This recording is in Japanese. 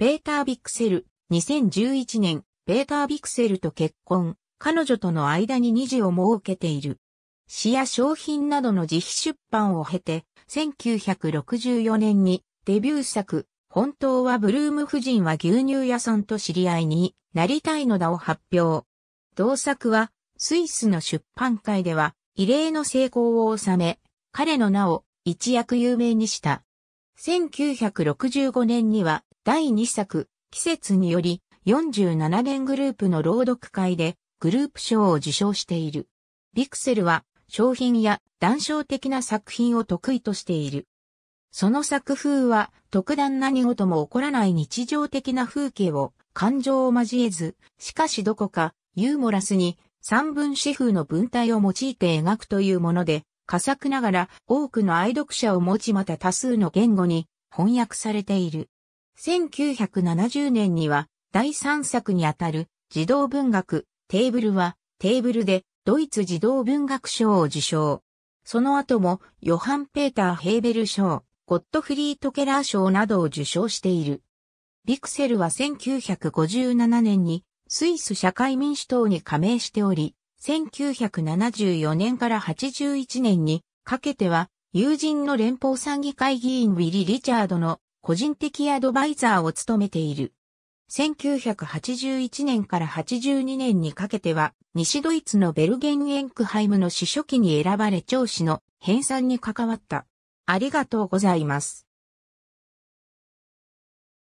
ペーター・ビクセル、2011年、ペーター・ビクセルと結婚、彼女との間に2児を設けている。詩や商品などの自費出版を経て、1964年にデビュー作、本当はブルーム夫人は牛乳屋さんと知り合いになりたいのだを発表。同作は、スイスの出版界では、異例の成功を収め、彼の名を一躍有名にした。1965年には、第2作、季節により、47年グループの朗読会で、グループ賞を受賞している。ビクセルは、商品や談笑的な作品を得意としている。その作風は、特段何事も起こらない日常的な風景を、感情を交えず、しかしどこか、ユーモラスに、三分四風の文体を用いて描くというもので、佳作ながら多くの愛読者を持ちまた多数の言語に翻訳されている。1970年には第3作にあたる児童文学テーブルはテーブルでドイツ児童文学賞を受賞。その後もヨハン・ペーター・ヘーベル賞、ゴットフリート・ケラー賞などを受賞している。ビクセルは1957年にスイス社会民主党に加盟しており、1974年から81年にかけては友人の連邦参議会議員ウィリ・リチャードの個人的アドバイザーを務めている。1981年から82年にかけては、西ドイツのベルゲンエンクハイムの司書記に選ばれ長子の編纂に関わった。ありがとうございます。